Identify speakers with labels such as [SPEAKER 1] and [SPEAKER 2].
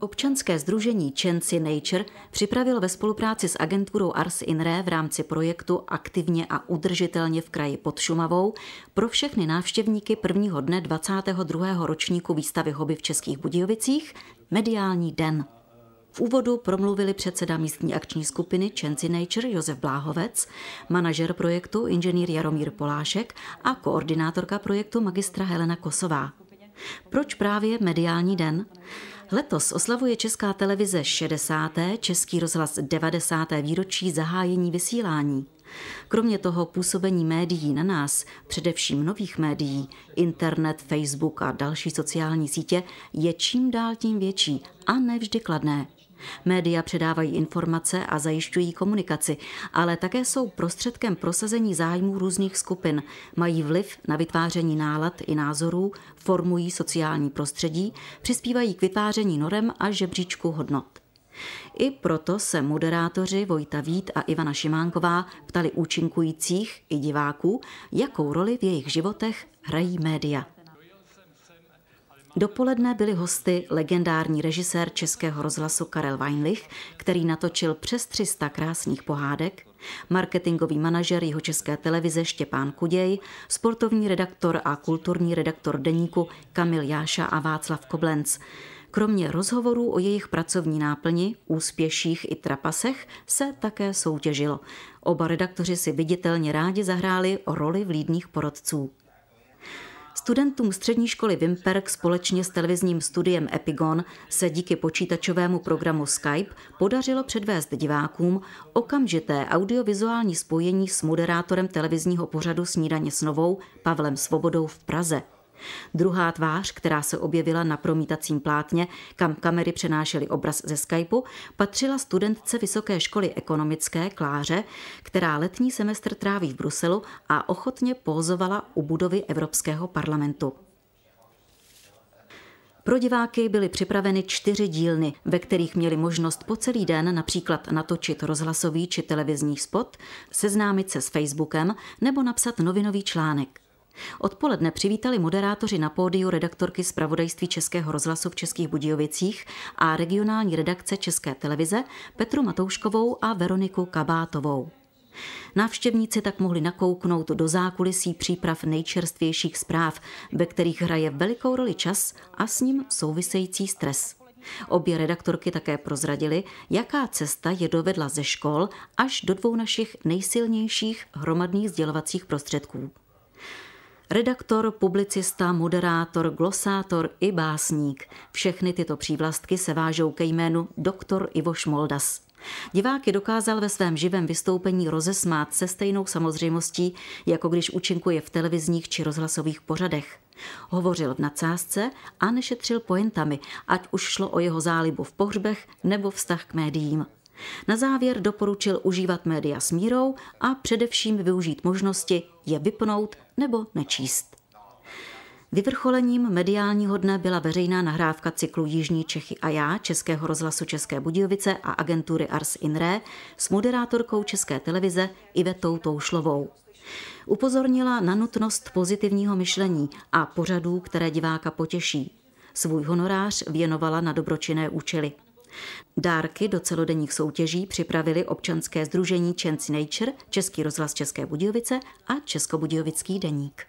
[SPEAKER 1] Občanské združení Chancy Nature připravil ve spolupráci s agenturou Ars in Re v rámci projektu Aktivně a udržitelně v kraji pod Šumavou pro všechny návštěvníky prvního dne 22. ročníku výstavy hobby v Českých Budějovicích mediální den. V úvodu promluvili předseda místní akční skupiny Chancy Nature Josef Bláhovec, manažer projektu inženýr Jaromír Polášek a koordinátorka projektu magistra Helena Kosová. Proč právě mediální den? Letos oslavuje Česká televize 60. Český rozhlas 90. výročí zahájení vysílání. Kromě toho působení médií na nás, především nových médií, internet, Facebook a další sociální sítě, je čím dál tím větší a nevždy kladné. Média předávají informace a zajišťují komunikaci, ale také jsou prostředkem prosazení zájmů různých skupin, mají vliv na vytváření nálad i názorů, formují sociální prostředí, přispívají k vytváření norem a žebříčku hodnot. I proto se moderátoři Vojta Vít a Ivana Šimánková ptali účinkujících i diváků, jakou roli v jejich životech hrají média. Dopoledne byli hosty legendární režisér Českého rozhlasu Karel Weinlich, který natočil přes 300 krásných pohádek, marketingový manažer jeho České televize Štěpán Kuděj, sportovní redaktor a kulturní redaktor deníku Kamil Jáša a Václav Koblenc. Kromě rozhovorů o jejich pracovní náplni, úspěších i trapasech se také soutěžilo. Oba redaktoři si viditelně rádi zahráli roli vlídných porodců. Studentům střední školy Vimperk společně s televizním studiem Epigon se díky počítačovému programu Skype podařilo předvést divákům okamžité audiovizuální spojení s moderátorem televizního pořadu Snídaně s novou Pavlem Svobodou v Praze. Druhá tvář, která se objevila na promítacím plátně, kam kamery přenášely obraz ze Skypeu, patřila studentce Vysoké školy ekonomické Kláře, která letní semestr tráví v Bruselu a ochotně pózovala u budovy Evropského parlamentu. Pro diváky byly připraveny čtyři dílny, ve kterých měli možnost po celý den například natočit rozhlasový či televizní spot, seznámit se s Facebookem nebo napsat novinový článek. Odpoledne přivítali moderátoři na pódiu redaktorky z pravodajství Českého rozhlasu v Českých Budějovicích a regionální redakce České televize Petru Matouškovou a Veroniku Kabátovou. Návštěvníci tak mohli nakouknout do zákulisí příprav nejčerstvějších zpráv, ve kterých hraje velikou roli čas a s ním související stres. Obě redaktorky také prozradili, jaká cesta je dovedla ze škol až do dvou našich nejsilnějších hromadných sdělovacích prostředků. Redaktor, publicista, moderátor, glosátor i básník. Všechny tyto přívlastky se vážou ke jménu doktor Ivo Šmoldas. Diváky dokázal ve svém živém vystoupení rozesmát se stejnou samozřejmostí, jako když účinkuje v televizních či rozhlasových pořadech. Hovořil v nadsázce a nešetřil pointami, ať už šlo o jeho zálibu v pohřbech nebo vztah k médiím. Na závěr doporučil užívat média s mírou a především využít možnosti je vypnout nebo nečíst. Vyvrcholením mediálního dne byla veřejná nahrávka cyklu Jižní Čechy a já Českého rozhlasu České Budějovice a agentury Ars Inre s moderátorkou České televize Ivetou Toušlovou. Upozornila na nutnost pozitivního myšlení a pořadů, které diváka potěší. Svůj honorář věnovala na dobročinné účely. Dárky do celodenních soutěží připravili občanské združení Chance Nature, Český rozhlas České Budějovice a Českobudějovický deník.